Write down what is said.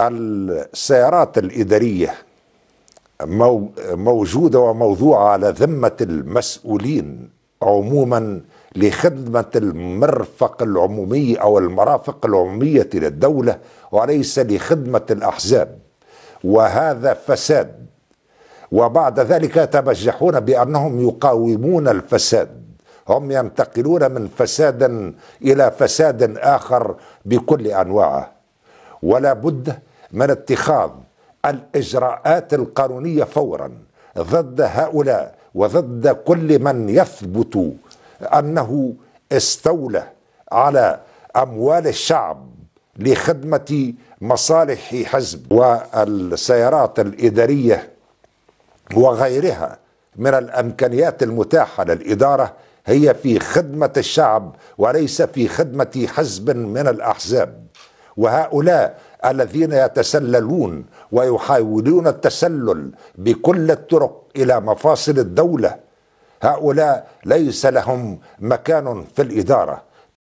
السيارات الإدارية موجودة وموضوعة على ذمة المسؤولين عموما لخدمة المرفق العمومي أو المرافق العمومية للدولة وليس لخدمة الأحزاب وهذا فساد وبعد ذلك يتبجحون بأنهم يقاومون الفساد هم ينتقلون من فساد إلى فساد آخر بكل أنواعه ولا بد من اتخاذ الاجراءات القانونيه فورا ضد هؤلاء وضد كل من يثبت انه استولى على اموال الشعب لخدمه مصالح حزب والسيارات الاداريه وغيرها من الامكانيات المتاحه للاداره هي في خدمه الشعب وليس في خدمه حزب من الاحزاب وهؤلاء الذين يتسللون ويحاولون التسلل بكل الطرق الى مفاصل الدوله هؤلاء ليس لهم مكان في الاداره